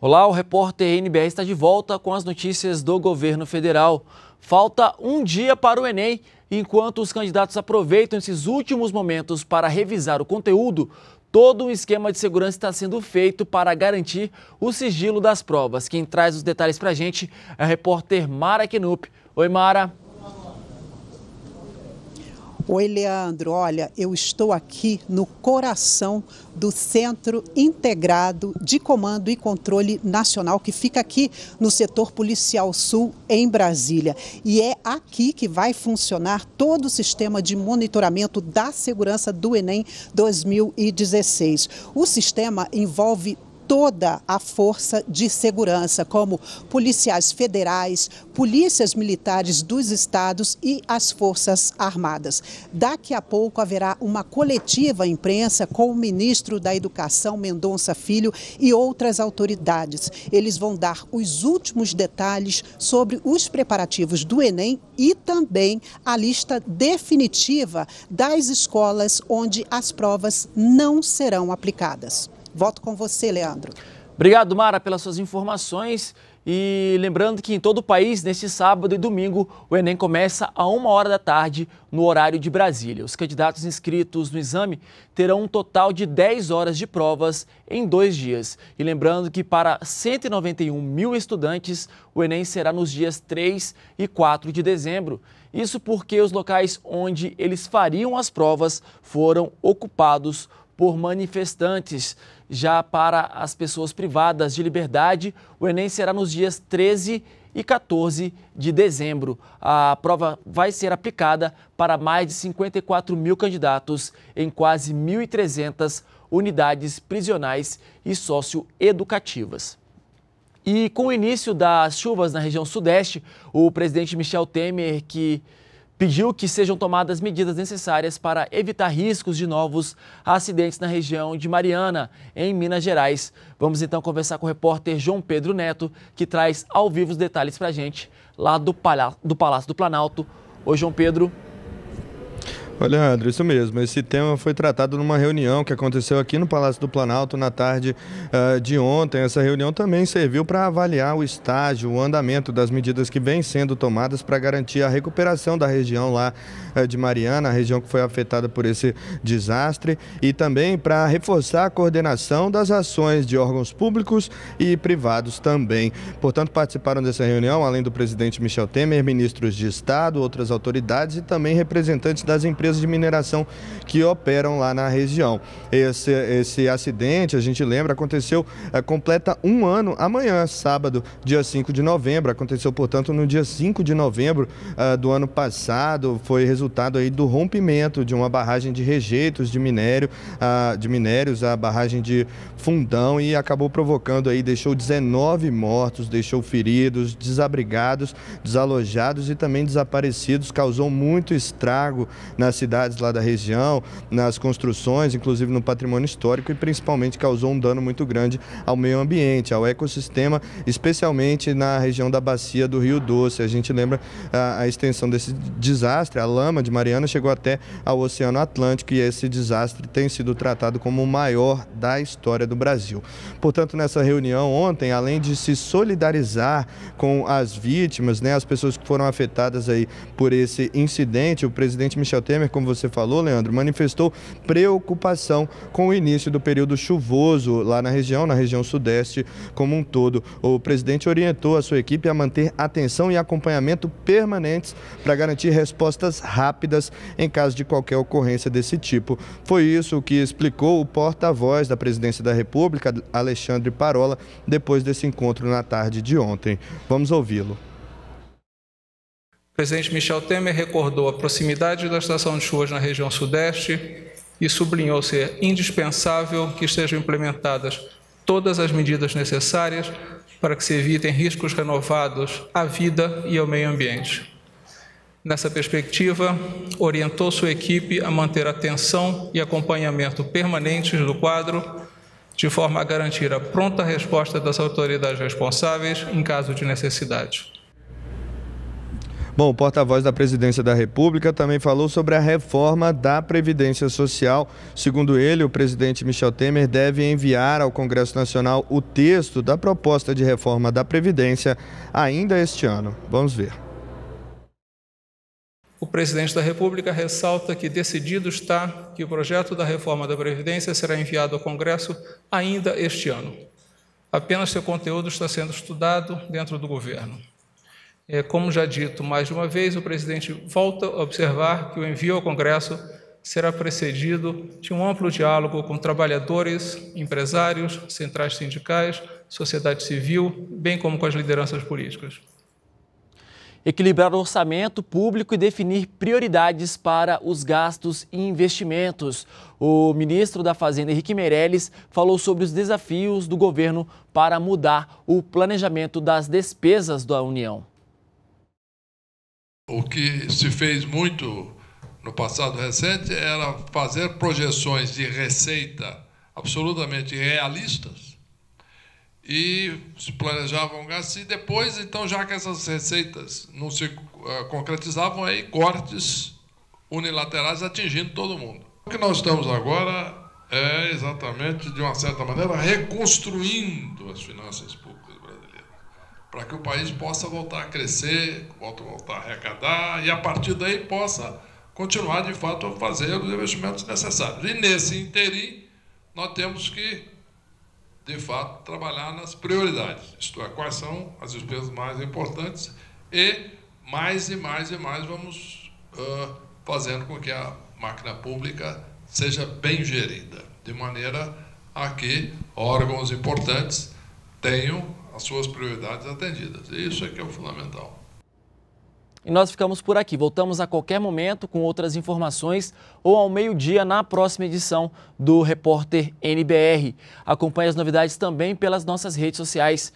Olá, o repórter NBR está de volta com as notícias do governo federal. Falta um dia para o Enem. Enquanto os candidatos aproveitam esses últimos momentos para revisar o conteúdo, todo um esquema de segurança está sendo feito para garantir o sigilo das provas. Quem traz os detalhes para a gente é a repórter Mara Knup. Oi, Mara. Oi, Leandro. Olha, eu estou aqui no coração do Centro Integrado de Comando e Controle Nacional, que fica aqui no setor policial sul, em Brasília. E é aqui que vai funcionar todo o sistema de monitoramento da segurança do Enem 2016. O sistema envolve toda a força de segurança, como policiais federais, polícias militares dos estados e as Forças Armadas. Daqui a pouco haverá uma coletiva imprensa com o ministro da Educação, Mendonça Filho, e outras autoridades. Eles vão dar os últimos detalhes sobre os preparativos do Enem e também a lista definitiva das escolas onde as provas não serão aplicadas. Volto com você, Leandro. Obrigado, Mara, pelas suas informações. E lembrando que em todo o país, neste sábado e domingo, o Enem começa a uma hora da tarde no horário de Brasília. Os candidatos inscritos no exame terão um total de 10 horas de provas em dois dias. E lembrando que para 191 mil estudantes, o Enem será nos dias 3 e 4 de dezembro. Isso porque os locais onde eles fariam as provas foram ocupados por manifestantes. Já para as pessoas privadas de liberdade, o Enem será nos dias 13 e 14 de dezembro. A prova vai ser aplicada para mais de 54 mil candidatos em quase 1.300 unidades prisionais e socioeducativas. E com o início das chuvas na região sudeste, o presidente Michel Temer, que pediu que sejam tomadas medidas necessárias para evitar riscos de novos acidentes na região de Mariana, em Minas Gerais. Vamos então conversar com o repórter João Pedro Neto, que traz ao vivo os detalhes para a gente lá do, Palácio do Planalto. Oi, João Pedro. Olha, André, isso mesmo. Esse tema foi tratado numa reunião que aconteceu aqui no Palácio do Planalto na tarde uh, de ontem. Essa reunião também serviu para avaliar o estágio, o andamento das medidas que vêm sendo tomadas para garantir a recuperação da região lá uh, de Mariana, a região que foi afetada por esse desastre, e também para reforçar a coordenação das ações de órgãos públicos e privados também. Portanto, participaram dessa reunião, além do presidente Michel Temer, ministros de Estado, outras autoridades e também representantes das empresas empresas de mineração que operam lá na região. Esse, esse acidente, a gente lembra, aconteceu, é, completa um ano amanhã, sábado, dia 5 de novembro. Aconteceu, portanto, no dia 5 de novembro uh, do ano passado. Foi resultado aí do rompimento de uma barragem de rejeitos de minério, uh, de minérios, a barragem de fundão e acabou provocando aí, deixou 19 mortos, deixou feridos, desabrigados, desalojados e também desaparecidos, causou muito estrago nas cidades lá da região, nas construções, inclusive no patrimônio histórico e principalmente causou um dano muito grande ao meio ambiente, ao ecossistema, especialmente na região da bacia do Rio Doce. A gente lembra a, a extensão desse desastre, a lama de Mariana chegou até ao Oceano Atlântico e esse desastre tem sido tratado como o maior da história do Brasil. Portanto, nessa reunião ontem, além de se solidarizar com as vítimas, né, as pessoas que foram afetadas aí por esse incidente, o presidente Michel Temer Temer, como você falou, Leandro, manifestou preocupação com o início do período chuvoso lá na região, na região sudeste como um todo. O presidente orientou a sua equipe a manter atenção e acompanhamento permanentes para garantir respostas rápidas em caso de qualquer ocorrência desse tipo. Foi isso que explicou o porta-voz da presidência da República, Alexandre Parola, depois desse encontro na tarde de ontem. Vamos ouvi-lo presidente Michel Temer recordou a proximidade da estação de chuvas na região Sudeste e sublinhou ser indispensável que estejam implementadas todas as medidas necessárias para que se evitem riscos renovados à vida e ao meio ambiente. Nessa perspectiva, orientou sua equipe a manter atenção e acompanhamento permanentes do quadro, de forma a garantir a pronta resposta das autoridades responsáveis em caso de necessidade. Bom, o porta-voz da Presidência da República também falou sobre a reforma da Previdência Social. Segundo ele, o presidente Michel Temer deve enviar ao Congresso Nacional o texto da proposta de reforma da Previdência ainda este ano. Vamos ver. O presidente da República ressalta que decidido está que o projeto da reforma da Previdência será enviado ao Congresso ainda este ano. Apenas seu conteúdo está sendo estudado dentro do governo. É, como já dito mais de uma vez, o presidente volta a observar que o envio ao Congresso será precedido de um amplo diálogo com trabalhadores, empresários, centrais sindicais, sociedade civil, bem como com as lideranças políticas. Equilibrar o orçamento público e definir prioridades para os gastos e investimentos. O ministro da Fazenda, Henrique Meirelles, falou sobre os desafios do governo para mudar o planejamento das despesas da União. O que se fez muito no passado recente era fazer projeções de receita absolutamente realistas e se planejavam gastos. E depois, então, já que essas receitas não se eh, concretizavam, aí cortes unilaterais atingindo todo mundo. O que nós estamos agora é exatamente, de uma certa maneira, reconstruindo as finanças públicas para que o país possa voltar a crescer, voltar a arrecadar e, a partir daí, possa continuar, de fato, a fazer os investimentos necessários. E, nesse interim, nós temos que, de fato, trabalhar nas prioridades, isto é, quais são as despesas mais importantes e, mais e mais e mais, vamos uh, fazendo com que a máquina pública seja bem gerida, de maneira a que órgãos importantes tenham as suas prioridades atendidas. Isso é que é o fundamental. E nós ficamos por aqui. Voltamos a qualquer momento com outras informações ou ao meio-dia na próxima edição do Repórter NBR. Acompanhe as novidades também pelas nossas redes sociais.